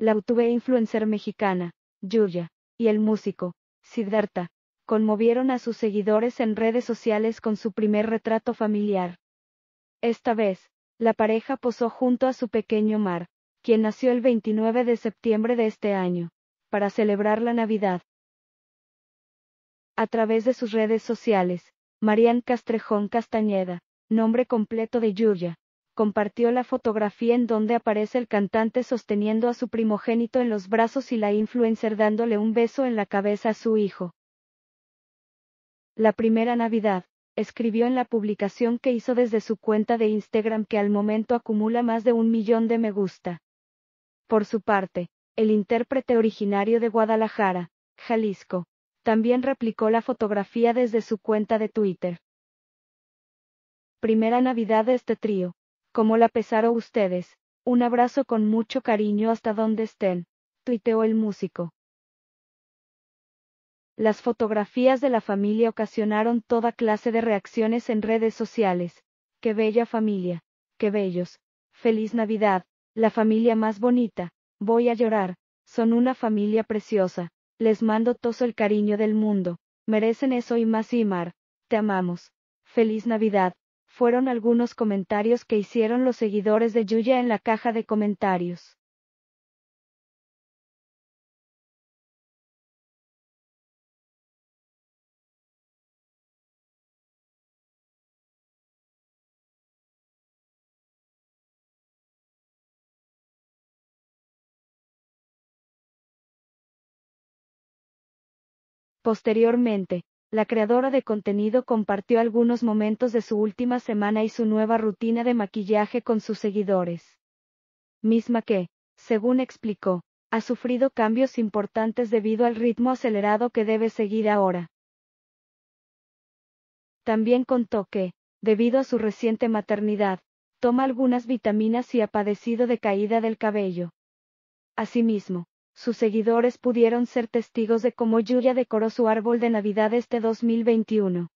la UTV influencer mexicana, Yuya, y el músico, Siddhartha, conmovieron a sus seguidores en redes sociales con su primer retrato familiar. Esta vez, la pareja posó junto a su pequeño Mar, quien nació el 29 de septiembre de este año, para celebrar la Navidad. A través de sus redes sociales, Marian Castrejón Castañeda, nombre completo de Yuya, compartió la fotografía en donde aparece el cantante sosteniendo a su primogénito en los brazos y la influencer dándole un beso en la cabeza a su hijo. La primera Navidad, escribió en la publicación que hizo desde su cuenta de Instagram que al momento acumula más de un millón de me gusta. Por su parte, el intérprete originario de Guadalajara, Jalisco, también replicó la fotografía desde su cuenta de Twitter. Primera Navidad de este trío, como la pesaron ustedes? Un abrazo con mucho cariño hasta donde estén, tuiteó el músico. Las fotografías de la familia ocasionaron toda clase de reacciones en redes sociales. ¡Qué bella familia! ¡Qué bellos! ¡Feliz Navidad! La familia más bonita. Voy a llorar. Son una familia preciosa. Les mando todo el cariño del mundo. Merecen eso y más y mar. Te amamos. ¡Feliz Navidad! fueron algunos comentarios que hicieron los seguidores de Yuya en la caja de comentarios. Posteriormente, la creadora de contenido compartió algunos momentos de su última semana y su nueva rutina de maquillaje con sus seguidores. Misma que, según explicó, ha sufrido cambios importantes debido al ritmo acelerado que debe seguir ahora. También contó que, debido a su reciente maternidad, toma algunas vitaminas y ha padecido de caída del cabello. Asimismo, sus seguidores pudieron ser testigos de cómo Julia decoró su árbol de Navidad este 2021.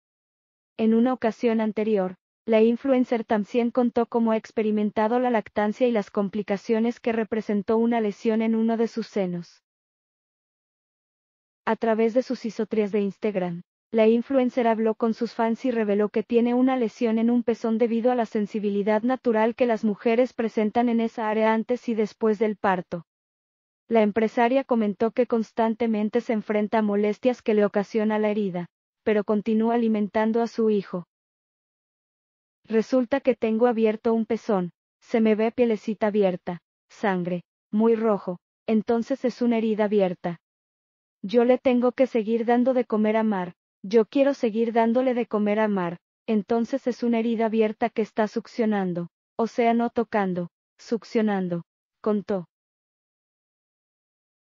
En una ocasión anterior, la influencer también contó cómo ha experimentado la lactancia y las complicaciones que representó una lesión en uno de sus senos. A través de sus isotrias de Instagram, la influencer habló con sus fans y reveló que tiene una lesión en un pezón debido a la sensibilidad natural que las mujeres presentan en esa área antes y después del parto. La empresaria comentó que constantemente se enfrenta a molestias que le ocasiona la herida, pero continúa alimentando a su hijo. Resulta que tengo abierto un pezón, se me ve pielecita abierta, sangre, muy rojo, entonces es una herida abierta. Yo le tengo que seguir dando de comer a Mar, yo quiero seguir dándole de comer a Mar, entonces es una herida abierta que está succionando, o sea no tocando, succionando, contó.